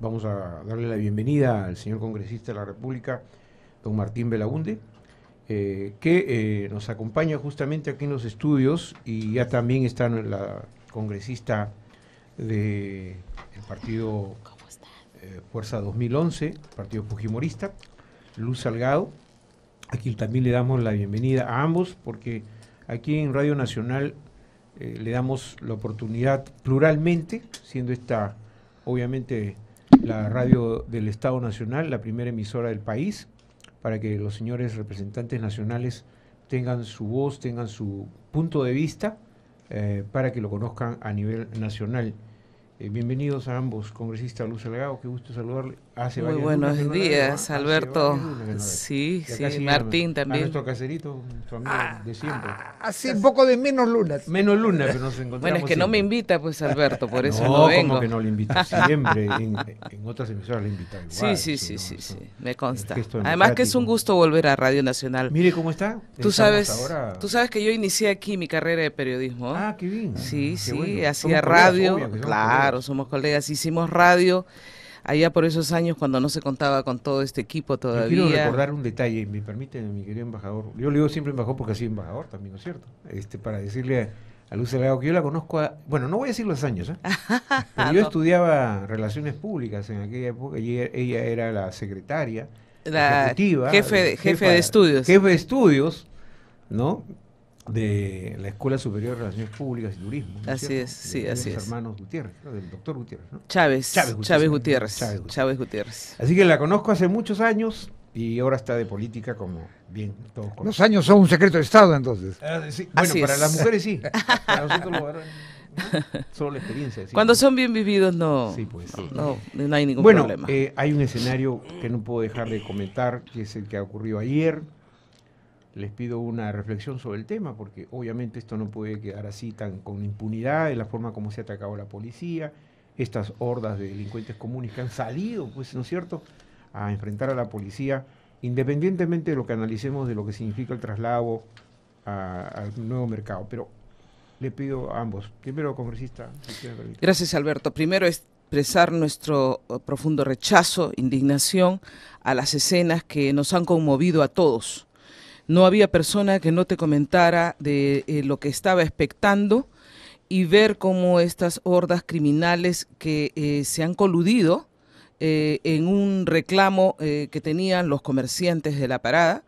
Vamos a darle la bienvenida al señor congresista de la República, don Martín Belaunde, eh, que eh, nos acompaña justamente aquí en los estudios y ya también está la congresista del partido eh, Fuerza 2011, partido Fujimorista, Luz Salgado. Aquí también le damos la bienvenida a ambos porque aquí en Radio Nacional le damos la oportunidad pluralmente, siendo esta obviamente la radio del Estado Nacional, la primera emisora del país, para que los señores representantes nacionales tengan su voz, tengan su punto de vista, eh, para que lo conozcan a nivel nacional. Eh, bienvenidos a ambos, congresista Luz Salgado, qué gusto saludarle. Ah, Muy buenos días, ah, Alberto. Sí, sí, Martín también. nuestro caserito, nuestro amigo ah, de siempre. Hace un poco de menos lunas. Menos lunas, pero nos encontramos. Bueno, es que no me invita, pues, Alberto, por eso no, no vengo. Como que no le invita siempre. en, otras emisoras le invita Sí, sí, sí, sí, sí, me consta. Además que es un gusto volver a Radio Nacional. Mire cómo está. Tú sabes, tú sabes que yo inicié aquí mi carrera de periodismo. Ah, qué bien. Sí, sí, hacía radio. claro, somos colegas. Hicimos radio allá por esos años cuando no se contaba con todo este equipo todavía. quiero recordar un detalle, me permite, mi querido embajador. Yo le digo siempre embajador porque soy embajador también, ¿no es cierto? Este, para decirle a, Luz Salgado que yo la conozco, a, bueno, no voy a decir los años, ¿eh? pero yo estudiaba relaciones públicas en aquella época y ella era la secretaria la jefe, de estudios. Jefe de estudios, ¿no? de la Escuela Superior de Relaciones Públicas y Turismo. así es, sí, de así los es. hermanos Gutiérrez, del doctor Gutiérrez, ¿no? Chávez, Chávez Gutiérrez, Chávez Gutiérrez. Así que la conozco hace muchos años y ahora está de política como bien todos conocemos. Los años son un secreto de Estado entonces. Ah, bueno, para las mujeres sí. Para nosotros los Solo la experiencia. Cuando son bien vividos, no, sí, pues, no, no, hay ningún problema. Bueno, eh, hay un escenario que no puedo dejar de comentar, que es el que ocurrió ayer les pido una reflexión sobre el tema, porque obviamente esto no puede quedar así tan con impunidad, en la forma como se ha atacado la policía, estas hordas de delincuentes comunes que han salido, pues, ¿no es cierto?, a enfrentar a la policía, independientemente de lo que analicemos de lo que significa el traslado al nuevo mercado. Pero le pido a ambos, primero congresista. Gracias, Alberto. Primero expresar nuestro uh, profundo rechazo, indignación a las escenas que nos han conmovido a todos no había persona que no te comentara de eh, lo que estaba expectando y ver cómo estas hordas criminales que eh, se han coludido eh, en un reclamo que tenían los comerciantes de la parada,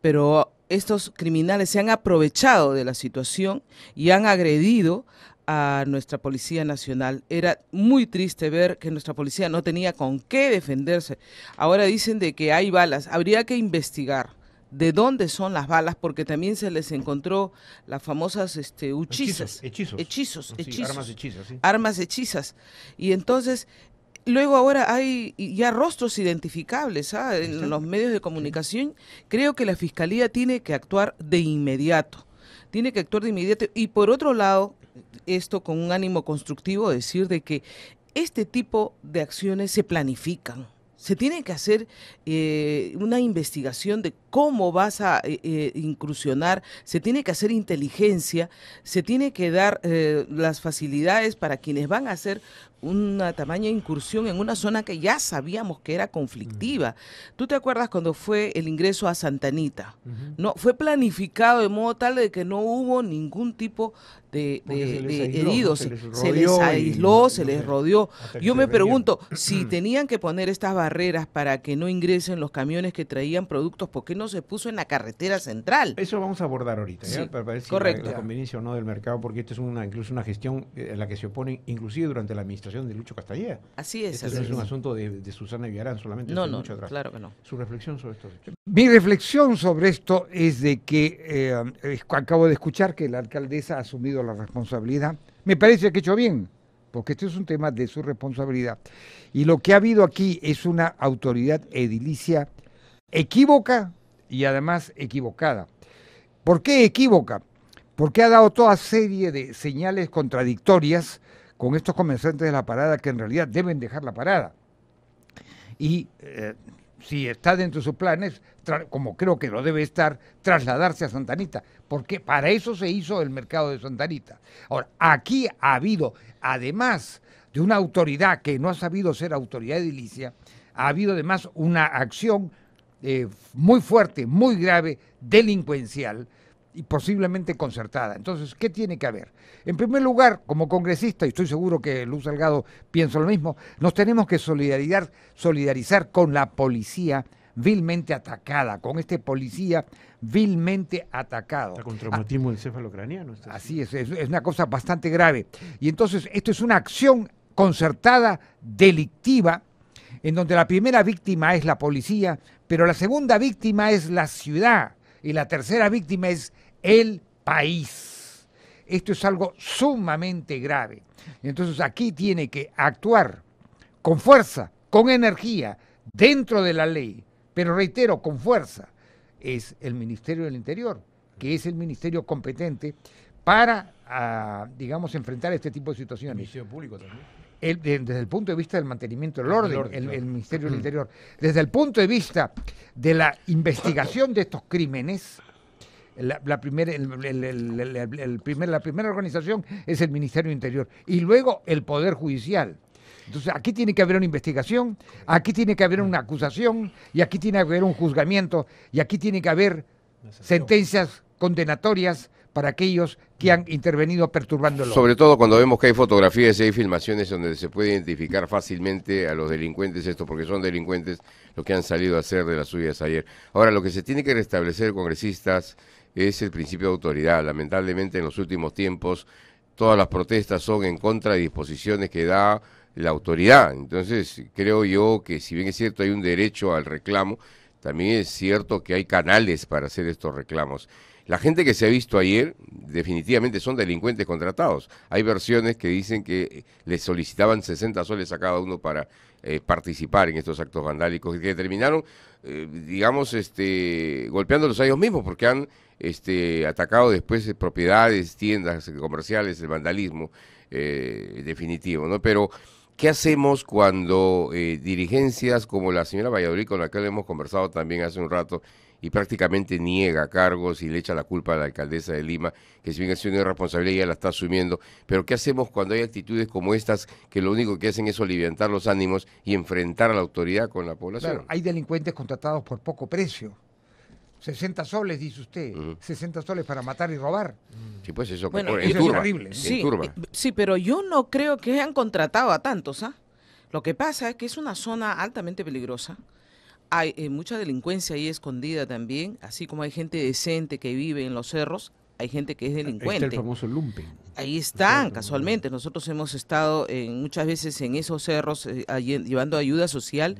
pero estos criminales se han aprovechado de la situación y han agredido a nuestra Policía Nacional. Era muy triste ver que nuestra policía no tenía con qué defenderse. Ahora dicen de que hay balas. Habría que investigar de dónde son las balas, porque también se les encontró las famosas este, Hechizos. Hechizos. armas hechizas. Y entonces, luego ahora hay ya rostros identificables ¿ah? en los medios de comunicación. Creo que la Fiscalía tiene que actuar de inmediato. Tiene que actuar de inmediato. Y por otro lado, esto con un ánimo constructivo, decir de que este tipo de acciones se planifican se tiene que hacer eh, una investigación de cómo vas a eh, eh, incursionar, se tiene que hacer inteligencia, se tiene que dar las facilidades para quienes van a hacer una tamaña incursión en una zona que ya sabíamos que era conflictiva. ¿Tú te acuerdas cuando fue el ingreso a Santanita? No, fue planificado de modo tal de que no hubo ningún tipo de, heridos. Se les, aisló, se les rodeó. Yo me pregunto, si tenían que poner estas barreras para que no ingresen los camiones que traían productos, ¿por qué no se puso en la carretera central? Eso vamos a abordar ahorita, correcto. La, conveniencia o no del mercado, porque esto es una incluso una gestión eh, en la que se opone inclusive durante la administración de Lucho Castañeda. Así es. Este es, un asunto de, Susana Villarán solamente. No, no, claro que no. Su reflexión sobre esto. Mi reflexión sobre esto es de que eh, acabo de escuchar que la alcaldesa ha asumido la responsabilidad. Me parece que ha hecho bien, porque este es un tema de su responsabilidad. Y lo que ha habido aquí es una autoridad edilicia equívoca y además equivocada. ¿Por qué equívoca? Porque ha dado toda serie de señales contradictorias con estos comerciantes de la parada que en realidad deben dejar la parada. Y eh, si está dentro de sus planes, como creo que lo debe estar, trasladarse a Santanita, porque para eso se hizo el mercado de Santanita. Ahora, aquí ha habido, además de una autoridad que no ha sabido ser autoridad edilicia, ha habido además una acción eh, muy fuerte, muy grave, delincuencial, y posiblemente concertada. Entonces, ¿qué tiene que haber? En primer lugar, como congresista, y estoy seguro que Luz Salgado piensa lo mismo, nos tenemos que solidarizar, solidarizar con la policía vilmente atacada, con este policía vilmente atacado. Está con traumatismo encéfalo-ucraniano. Así es, es una cosa bastante grave. Y entonces, esto es una acción concertada, delictiva, en donde la primera víctima es la policía, pero la segunda víctima es la ciudad y la tercera víctima es el país. Esto es algo sumamente grave. Entonces aquí tiene que actuar con fuerza, con energía, dentro de la ley, pero reitero, con fuerza, es el Ministerio del Interior, que es el ministerio competente para, ah, digamos, enfrentar este tipo de situaciones. El Ministerio Público también. desde el punto de vista del mantenimiento del orden, el Ministerio del Interior. Desde el punto de vista de la investigación de estos crímenes, la, el, primer, la primera organización es el Ministerio Interior y luego el Poder Judicial. Entonces, aquí tiene que haber una investigación, aquí tiene que haber una acusación, y aquí tiene que haber un juzgamiento, y aquí tiene que haber sentencias condenatorias para aquellos que han intervenido perturbándolo. Sobre todo cuando vemos que hay fotografías y hay filmaciones donde se puede identificar fácilmente a los delincuentes, esto porque son delincuentes los que han salido a hacer de las suyas ayer. Ahora, lo que se tiene que restablecer, congresistas, es el principio de autoridad. Lamentablemente en los últimos tiempos todas las protestas son en contra de disposiciones que da la autoridad. Entonces creo yo que si bien es cierto hay un derecho al reclamo, también es cierto que hay canales para hacer estos reclamos. La gente que se ha visto ayer definitivamente son delincuentes contratados. Hay versiones que dicen que eh, les solicitaban 60 soles a cada uno para eh, participar en estos actos vandálicos y que terminaron, eh, digamos, este, golpeándolos a ellos mismos porque han este, atacado después eh, propiedades, tiendas comerciales, el vandalismo eh, definitivo, ¿no? Pero, ¿qué hacemos cuando eh, dirigencias como la señora Valladolid, con la que hemos conversado también hace un rato, y prácticamente niega cargos y le echa la culpa a la alcaldesa de Lima, que si bien es una responsabilidad ella la está asumiendo, pero ¿qué hacemos cuando hay actitudes como estas que lo único que hacen es aliviantar los ánimos y enfrentar a la autoridad con la población? hay delincuentes contratados por poco precio 60 soles, dice usted. 60 soles para matar y robar. Sí, pues eso, es horrible. Eh, sí, pero yo no creo que hayan contratado a tantos. ¿ah? Lo que pasa es que es una zona altamente peligrosa. Hay eh, mucha delincuencia ahí escondida también, así como hay gente decente que vive en los cerros, hay gente que es delincuente. Ahí el famoso Ahí están, casualmente. Nosotros hemos estado en, eh, muchas veces en esos cerros llevando ayuda social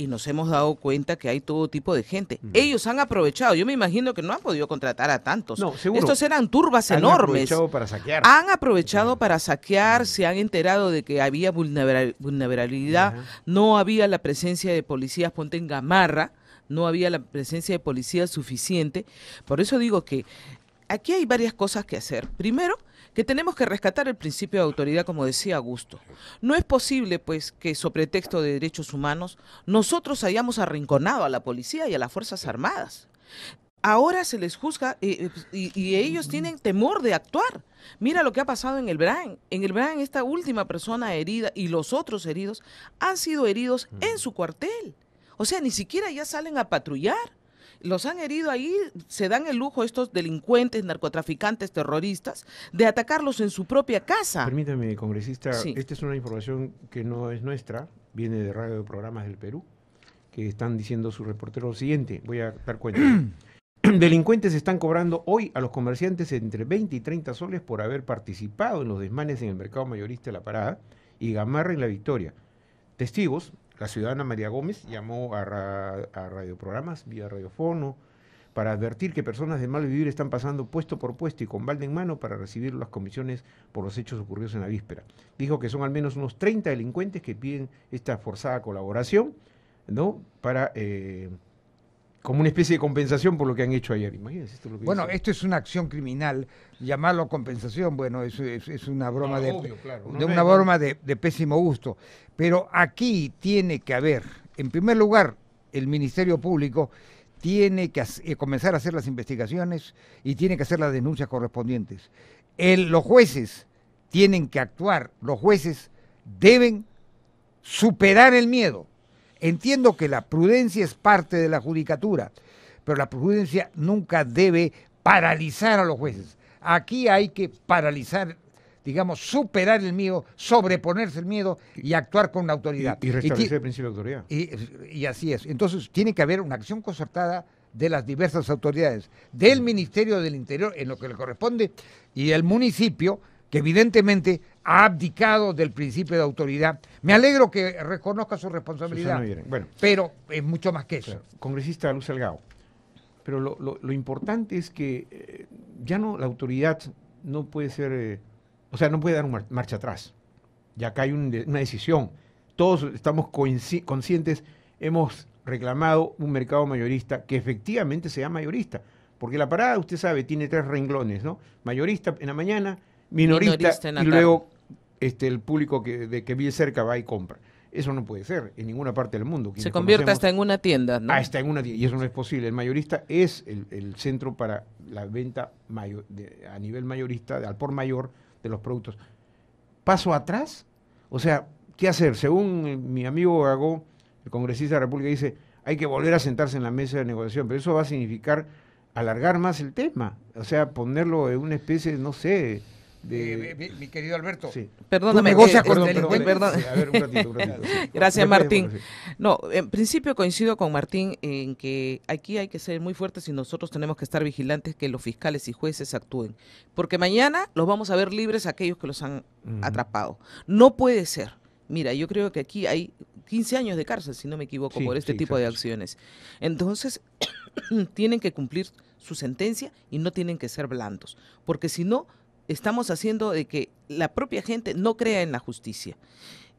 y nos hemos dado cuenta que hay todo tipo de gente. Ellos han aprovechado, yo me imagino que no han podido contratar a tantos. Estos eran turbas enormes. Han aprovechado para saquear. Han aprovechado para saquear, se han enterado de que había vulnerabilidad, no había la presencia de policías, ponte en gamarra, no había la presencia de policías suficiente. Por eso digo que aquí hay varias cosas que hacer. Primero, que tenemos que rescatar el principio de autoridad, como decía Augusto. No es posible, pues, que sobre texto de derechos humanos nosotros hayamos arrinconado a la policía y a las Fuerzas Armadas. Ahora se les juzga eh, eh, pues, y, ellos tienen temor de actuar. Mira lo que ha pasado en el Bran. En el Bran esta última persona herida y los otros heridos han sido heridos en su cuartel. O sea, ni siquiera ya salen a patrullar los han herido ahí, se dan el lujo estos delincuentes, narcotraficantes, terroristas, de atacarlos en su propia casa. Permítame, congresista, esta es una información que no es nuestra, viene de Radio de Programas del Perú, que están diciendo su reportero lo siguiente, voy a dar cuenta. Delincuentes están cobrando hoy a los comerciantes entre 20 y 30 soles por haber participado en los desmanes en el mercado mayorista la parada y Gamarra en la victoria. Testigos la ciudadana María Gómez llamó a, radioprogramas vía radiofono para advertir que personas de mal vivir están pasando puesto por puesto y con balde en mano para recibir las comisiones por los hechos ocurridos en la víspera. Dijo que son al menos unos 30 delincuentes que piden esta forzada colaboración, ¿no? Para. Eh, como una especie de compensación por lo que han hecho ayer. esto Bueno, esto es una acción criminal. Llamarlo compensación, bueno, es, es, una broma de, una broma de, pésimo gusto. Pero aquí tiene que haber, en primer lugar, el Ministerio Público tiene que eh, comenzar a hacer las investigaciones y tiene que hacer las denuncias correspondientes. los jueces tienen que actuar, los jueces deben superar el miedo Entiendo que la prudencia es parte de la judicatura, pero la prudencia nunca debe paralizar a los jueces. Aquí hay que paralizar digamos, superar el miedo, sobreponerse el miedo y actuar con la autoridad. Y, restablecer el principio de autoridad. Y, y, así es. Entonces, tiene que haber una acción concertada de las diversas autoridades, del Ministerio del Interior en lo que le corresponde y del municipio, que evidentemente ha abdicado del principio de autoridad. Me alegro que reconozca su responsabilidad, bueno, pero es mucho más que eso. Congresista Luz Salgado, pero lo, importante es que eh, ya no la autoridad no puede ser, eh, o sea, no puede dar una marcha atrás. Ya acá hay una decisión. Todos estamos conscientes, hemos reclamado un mercado mayorista que efectivamente sea mayorista. Porque la parada, usted sabe, tiene tres renglones, ¿no? Mayorista en la mañana, minorista, la y luego este, el público que, de que vive cerca va y compra. Eso no puede ser en ninguna parte del mundo. se convierte hasta en una tienda, ¿no? Ah, está en una tienda, y eso no es posible. El mayorista es el, centro para la venta mayor, a nivel mayorista, al por mayor de los productos. ¿Paso atrás? O sea, ¿qué hacer? Según mi amigo Gagó, el congresista de la República, dice, hay que volver a sentarse en la mesa de negociación, pero eso va a significar alargar más el tema, o sea, ponerlo en una especie, no sé, eh, mi, querido Alberto. Perdóname. Gracias, Martín. No, en principio coincido con Martín en que aquí hay que ser muy fuertes y nosotros tenemos que estar vigilantes que los fiscales y jueces actúen. Porque mañana los vamos a ver libres aquellos que los han atrapado. No puede ser. Mira, yo creo que aquí hay 15 años de cárcel, si no me equivoco, por este tipo de acciones. Entonces, tienen que cumplir su sentencia y no tienen que ser blandos. Porque si no, estamos haciendo de que la propia gente no crea en la justicia.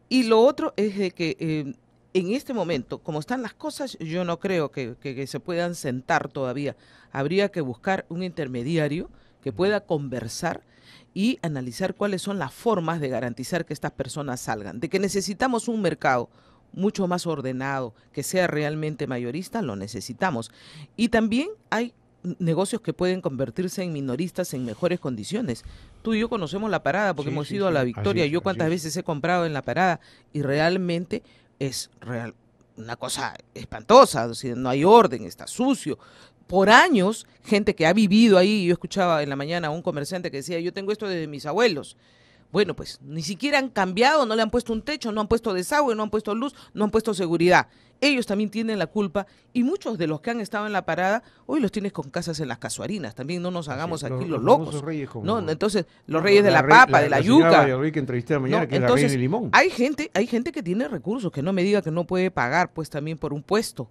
Y lo otro es de que em, en este momento, como están las cosas, yo no creo que, que, se puedan sentar todavía. Habría que buscar un intermediario que pueda conversar y analizar cuáles son las formas de garantizar que estas personas salgan. De que necesitamos un mercado mucho más ordenado, que sea realmente mayorista, lo necesitamos. Y también hay negocios que pueden convertirse en minoristas en mejores condiciones. Tú y yo conocemos la parada porque hemos ido a la Victoria. yo cuántas veces he comprado en la parada y realmente es real, una cosa espantosa. no hay orden, está sucio. Por años, gente que ha vivido ahí, yo escuchaba en la mañana a un comerciante que decía, yo tengo esto desde mis abuelos. Bueno, pues ni siquiera han cambiado, no le han puesto un techo, no han puesto desagüe, no han puesto luz, no han puesto seguridad. Ellos también tienen la culpa y muchos de los que han estado en la parada hoy los tienes con casas en las casuarinas. También no nos hagamos aquí los, locos. no, entonces los reyes de la, papa, de la, yuca. Que entrevisté mañana, que la reina limón. Hay gente, hay gente que tiene recursos, que no me diga que no puede pagar pues también por un puesto.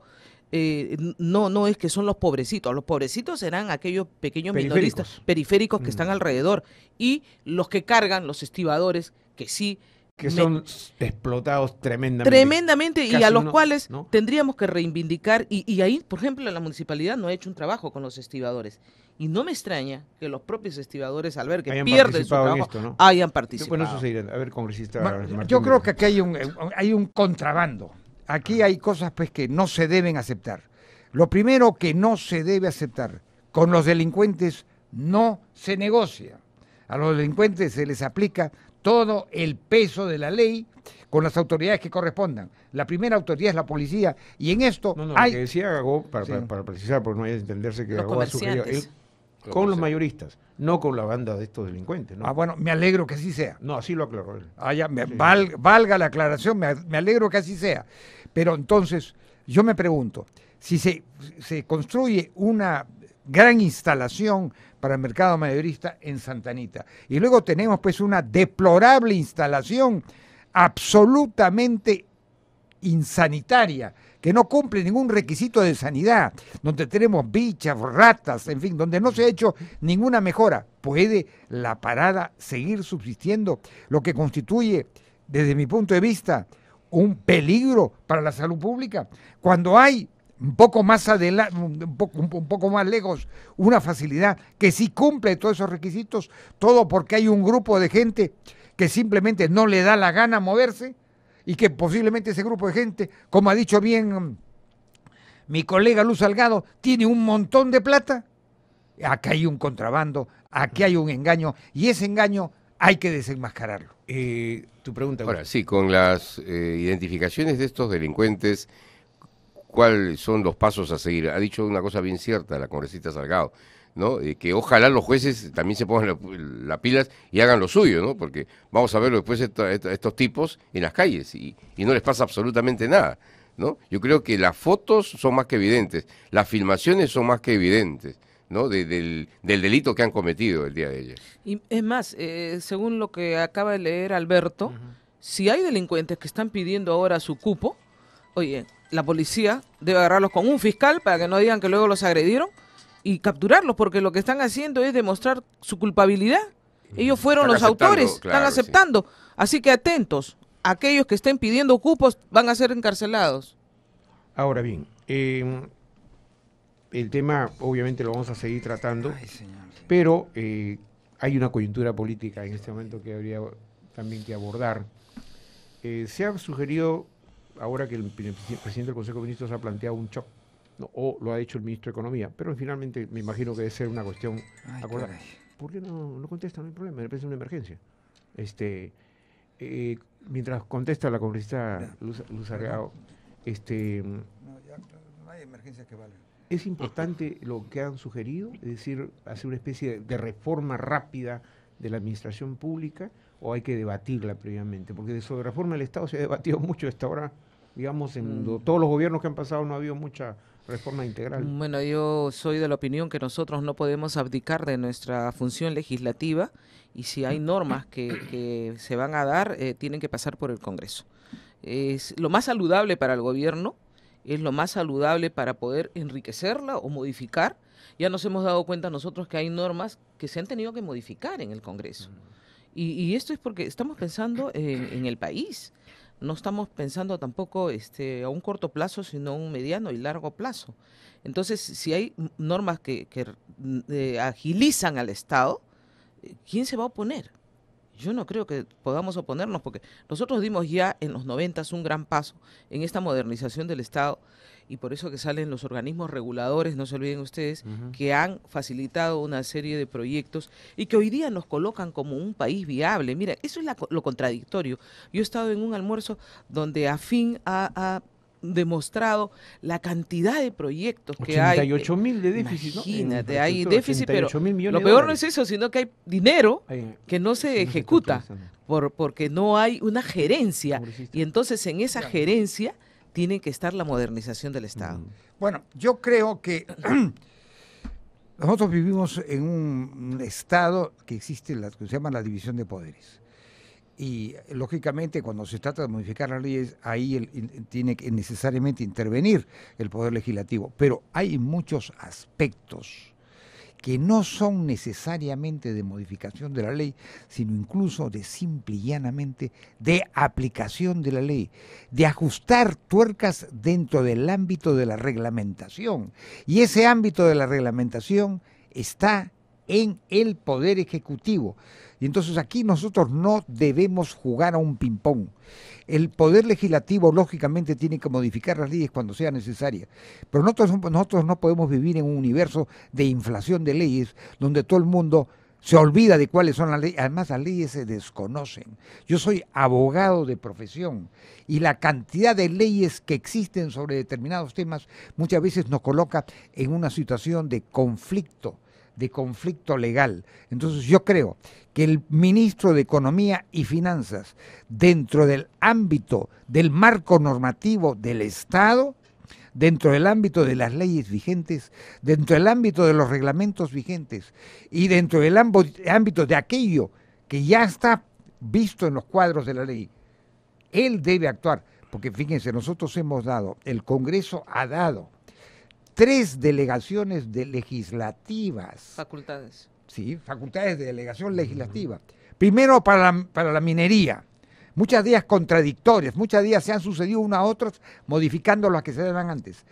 Eh, no, no es que son los pobrecitos, los pobrecitos serán aquellos pequeños minoristas periféricos que mm. están alrededor y los que cargan, los estibadores, que sí. Que son explotados tremendamente. Tremendamente y a los cuales tendríamos que reivindicar. Y, ahí, por ejemplo, la municipalidad no ha hecho un trabajo con los estibadores. Y no me extraña que los propios estibadores, al ver que pierden su trabajo, hayan participado. Yo creo que aquí hay un, eh, hay un contrabando aquí hay cosas pues que no se deben aceptar. Lo primero que no se debe aceptar, con los delincuentes no se negocia. A los delincuentes se les aplica todo el peso de la ley con las autoridades que correspondan. La primera autoridad es la policía y en esto hay... que decía Gagó, para, precisar, porque no hay que entenderse que Gagó ha sufrido con los mayoristas, no con la banda de estos delincuentes. ¿no? Ah, bueno, me alegro que así sea. No, así lo aclaró él. Ah, valga la aclaración, me, alegro que así sea. Pero entonces, yo me pregunto, si se, se construye una gran instalación para el mercado mayorista en Santanita, y luego tenemos pues una deplorable instalación absolutamente insanitaria, que no cumple ningún requisito de sanidad, donde tenemos bichas, ratas, en fin, donde no se ha hecho ninguna mejora, ¿puede la parada seguir subsistiendo? Lo que constituye, desde mi punto de vista, un peligro para la salud pública. Cuando hay un poco más adelante, un poco, más lejos, una facilidad que sí cumple todos esos requisitos, todo porque hay un grupo de gente que simplemente no le da la gana moverse, y que posiblemente ese grupo de gente, como ha dicho bien mm, mi colega Luz Salgado, tiene un montón de plata. aquí hay un contrabando, aquí hay un engaño y ese engaño hay que desenmascararlo. Eh, tu pregunta. Ahora, sí, con las eh, identificaciones de estos delincuentes, ¿cuáles son los pasos a seguir? Ha dicho una cosa bien cierta la congresista Salgado. ¿no? que ojalá los jueces también se pongan las pilas y hagan lo suyo, ¿no? Porque vamos a ver después estos tipos en las calles y, no les pasa absolutamente nada, ¿no? Yo creo que las fotos son más que evidentes, las filmaciones son más que evidentes. ¿no? del, delito que han cometido el día de ayer. Y es más, eh, según lo que acaba de leer Alberto, si hay delincuentes que están pidiendo ahora su cupo, oye, la policía debe agarrarlos con un fiscal para que no digan que luego los agredieron y capturarlos, porque lo que están haciendo es demostrar su culpabilidad. Ellos fueron los autores, están aceptando. Así que atentos, aquellos que estén pidiendo cupos van a ser encarcelados. Ahora bien, em, el tema obviamente lo vamos a seguir tratando, pero eh, hay una coyuntura política en este momento que habría también que abordar. Eh, se ha sugerido, ahora que el, presidente del Consejo de Ministros ha planteado un choque o lo ha hecho el ministro de Economía. Pero finalmente me imagino que debe ser una cuestión ¿Por qué no, contesta? No hay problema, me parece una emergencia. Este, eh, mientras contesta la congresista Luz, Luz este, no, hay emergencia que valen. Es importante lo que han sugerido, es decir, hacer una especie de, reforma rápida de la administración pública o hay que debatirla previamente? Porque de sobre reforma del Estado se ha debatido mucho hasta ahora, digamos, en mm. todos los gobiernos que han pasado no ha habido mucha reforma integral. Mm, bueno, yo soy de la opinión que nosotros no podemos abdicar de nuestra función legislativa y si hay normas que, se van a dar, eh, tienen que pasar por el Congreso. Es lo más saludable para el gobierno, es lo más saludable para poder enriquecerla o modificar. Ya nos hemos dado cuenta nosotros que hay normas que se han tenido que modificar en el Congreso. Y, esto es porque estamos pensando en, en el país no estamos pensando tampoco este, a un corto plazo, sino a un mediano y largo plazo. Entonces, si hay normas que, mm, eh, agilizan al Estado, eh, ¿quién se va a oponer? yo no creo que podamos oponernos porque nosotros dimos ya en los 90 un gran paso en esta modernización del Estado y por eso que salen los organismos reguladores, no se olviden ustedes, que han facilitado una serie de proyectos y que hoy día nos colocan como un país viable. Mira, eso es lo contradictorio. Yo he estado en un almuerzo donde afín a demostrado la cantidad de proyectos que hay. Eh, ocho mil de déficit, Imagínate, hay déficit, pero lo peor no es eso, sino que hay dinero eh, que no se ejecuta por, porque no hay una gerencia. Y entonces en esa gerencia tiene que estar la modernización del Estado. Mm. Bueno, yo creo que nosotros vivimos en un Estado que existe, la, que se llama la división de poderes. Y lógicamente cuando se trata de modificar las leyes, ahí tiene que necesariamente intervenir el Poder Legislativo. Pero hay muchos aspectos que no son necesariamente de modificación de la ley, sino incluso de simple y llanamente de aplicación de la ley, de ajustar tuercas dentro del ámbito de la reglamentación. Y ese ámbito de la reglamentación está en el Poder Ejecutivo. Y entonces aquí nosotros no debemos jugar a un ping-pong. El Poder Legislativo, lógicamente, tiene que modificar las leyes cuando sea necesaria. Pero nosotros, nosotros no podemos vivir en un universo de inflación de leyes donde todo el mundo se olvida de cuáles son las leyes, además las leyes se desconocen. Yo soy abogado de profesión y la cantidad de leyes que existen sobre determinados temas muchas veces nos coloca en una situación de conflicto de conflicto legal. Entonces yo creo que el ministro de Economía y Finanzas, dentro del ámbito del marco normativo del Estado, dentro del ámbito de las leyes vigentes, dentro del ámbito de los reglamentos vigentes y dentro del ámbito de aquello que ya está visto en los cuadros de la ley, él debe actuar. Porque fíjense, nosotros hemos dado, el Congreso ha dado tres delegaciones legislativas. Facultades. Sí, facultades de delegación mm. legislativa. Primero para la, minería. Muchas días contradictorias, muchas días se han sucedido unas a otras, modificando las que se daban antes.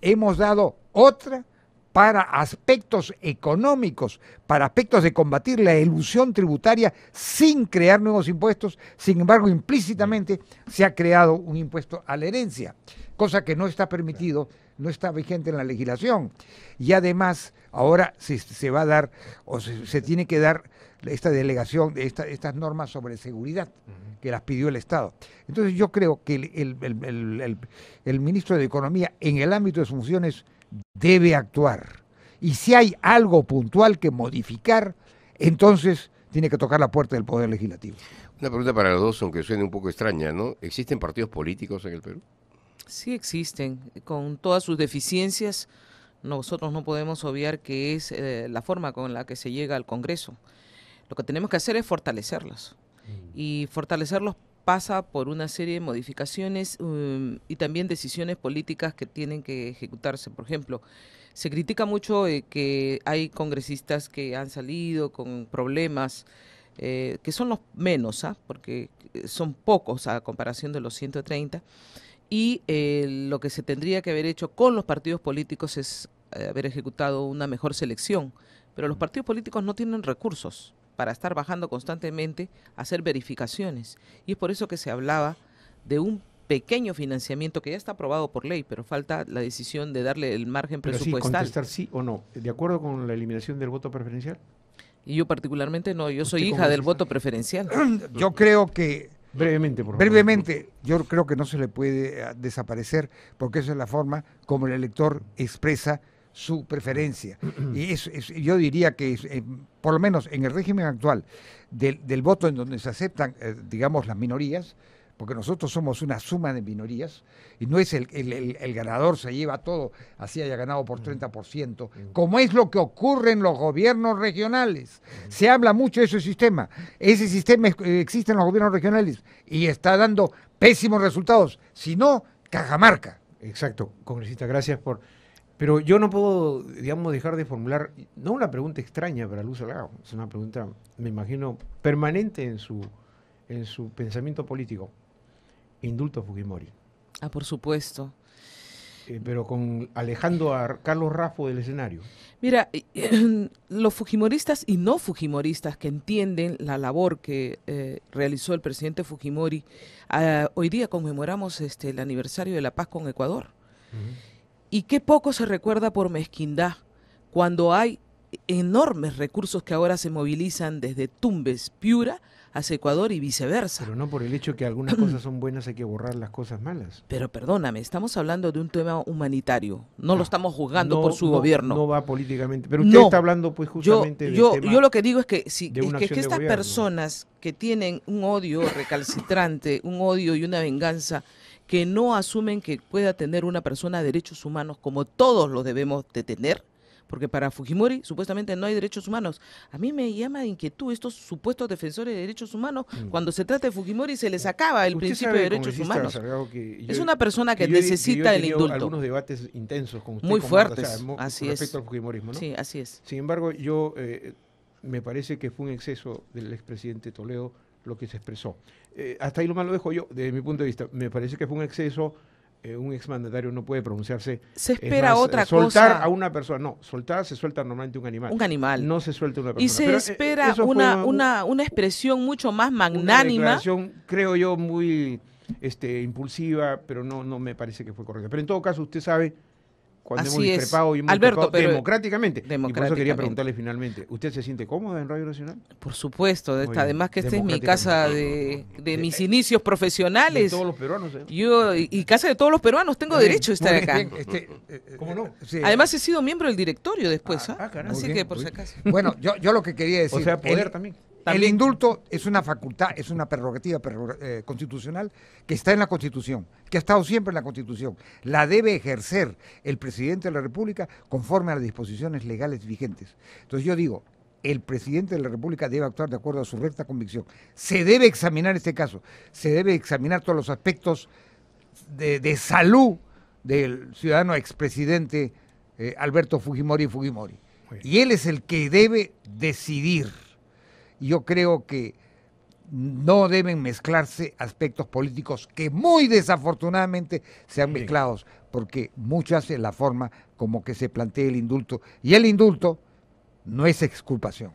Hemos dado otra para aspectos económicos, para aspectos de combatir la elusión tributaria sin crear nuevos impuestos. Sin embargo, implícitamente se ha creado un impuesto a la herencia, cosa que no está permitido no está vigente en la legislación. Y además, ahora se, va a dar, o se, tiene que dar esta delegación de estas normas sobre seguridad que las pidió el Estado. Entonces yo creo que el, el, ministro de Economía en el ámbito de sus funciones debe actuar. Y si hay algo puntual que modificar, entonces tiene que tocar la puerta del Poder Legislativo. Una pregunta para los dos, aunque suene un poco extraña, ¿no? ¿Existen partidos políticos en el Perú? Sí existen, eh, con todas sus deficiencias, nosotros no podemos obviar que es eh, la forma con la que se llega al Congreso. Lo que tenemos que hacer es fortalecerlos. Mm. Y fortalecerlos pasa por una serie de modificaciones um, y también decisiones políticas que tienen que ejecutarse. Por ejemplo, se critica mucho eh, que hay congresistas que han salido con problemas, que son los menos, ¿ah? porque son pocos a comparación de los 130 y eh, lo que se tendría que haber hecho con los partidos políticos es eh, haber ejecutado una mejor selección. Pero los partidos políticos no tienen recursos para estar bajando constantemente a hacer verificaciones. Y es por eso que se hablaba de un pequeño financiamiento que ya está aprobado por ley, pero falta la decisión de darle el margen pero presupuestal. Sí, contestar sí o no, de acuerdo con la eliminación del voto preferencial. Y yo particularmente no, yo soy hija del voto preferencial. Yo creo que Brevemente, por favor. Brevemente, yo creo que no se le puede ah, desaparecer porque esa es la forma como el elector expresa su preferencia. Y es, yo diría que, eh, por lo menos en el régimen actual del, voto en donde se aceptan, eh, digamos, las minorías, porque nosotros somos una suma de minorías, y no es el, el, el, ganador se lleva todo, así haya ganado por 30%, mm. mm. como es lo que ocurre en los gobiernos regionales. Mm. Se habla mucho de ese sistema, ese sistema eh, existe en los gobiernos regionales y está dando pésimos resultados, si no, Cajamarca. Exacto, congresista, gracias por... Pero yo no puedo, digamos, dejar de formular, no una pregunta extraña para Luz Salgado, es una pregunta, me imagino, permanente en su, en su pensamiento político indulto Fujimori. Ah, por supuesto. Eh, pero con alejando a Carlos Raffo del escenario. Mira, los fujimoristas y no fujimoristas que entienden la labor que eh, realizó el presidente Fujimori, ah, hoy día conmemoramos este, el aniversario de la paz con Ecuador. Y qué poco se recuerda por mezquindad cuando hay enormes recursos que ahora se movilizan desde Tumbes, Piura, hacia Ecuador y viceversa. Pero no por el hecho que algunas cosas son buenas hay que borrar las cosas malas. Pero perdóname, estamos hablando de un tema humanitario. No lo ah, estamos juzgando por su gobierno. No va políticamente. Pero usted está hablando pues justamente yo, yo, yo lo que digo es que si que, estas personas que tienen un odio recalcitrante, un odio y una venganza que no asumen que pueda tener una persona derechos humanos como todos los debemos de tener, porque para Fujimori supuestamente no hay derechos humanos. A mí me llama de inquietud estos supuestos defensores de derechos humanos, mm. cuando se trata de Fujimori se les eh, acaba el principio de derechos humanos. es una persona que, necesita el indulto. algunos debates intensos con usted. Muy fuertes, respecto al Fujimorismo, Sí, así es. Sin embargo, yo eh, me parece que fue un exceso del expresidente Toledo lo que se expresó. Eh, hasta ahí lo más lo dejo yo, desde mi punto de vista. Me parece que fue un exceso eh, un exmandatario no puede pronunciarse. Se espera otra cosa. Soltar a una persona. No, soltar se suelta normalmente un animal. Un animal. No se suelta una persona. Y se eh, espera una, una, una, expresión mucho más magnánima. Una declaración, creo yo, muy este, impulsiva, pero no, no me parece que fue correcta. Pero en todo caso, usted sabe Así es, Alberto, democráticamente. democráticamente. quería preguntarle finalmente, ¿usted se siente cómoda en Radio Nacional? Por supuesto, además que esta es mi casa de, mis eh, inicios profesionales. De todos los peruanos. ¿eh? Yo, y, casa de todos los peruanos, tengo derecho a estar acá. Este, eh, ¿Cómo no? Además he sido miembro del directorio después, ah, ¿ah? Ah, Así que por si acaso. Bueno, yo, lo que quería decir... O sea, poder también. El indulto es una facultad, es una prerrogativa eh, constitucional que está en la Constitución, que ha estado siempre en la Constitución. La debe ejercer el presidente de la República conforme a las disposiciones legales vigentes. Entonces yo digo, el presidente de la República debe actuar de acuerdo a su recta convicción. Se debe examinar este caso, se debe examinar todos los aspectos de, salud del ciudadano expresidente eh, Alberto Fujimori Fujimori. Y él es el que debe decidir yo creo que no deben mezclarse aspectos políticos que muy desafortunadamente se han mezclado, porque muchas es la forma como que se plantea el indulto. Y el indulto no es exculpación.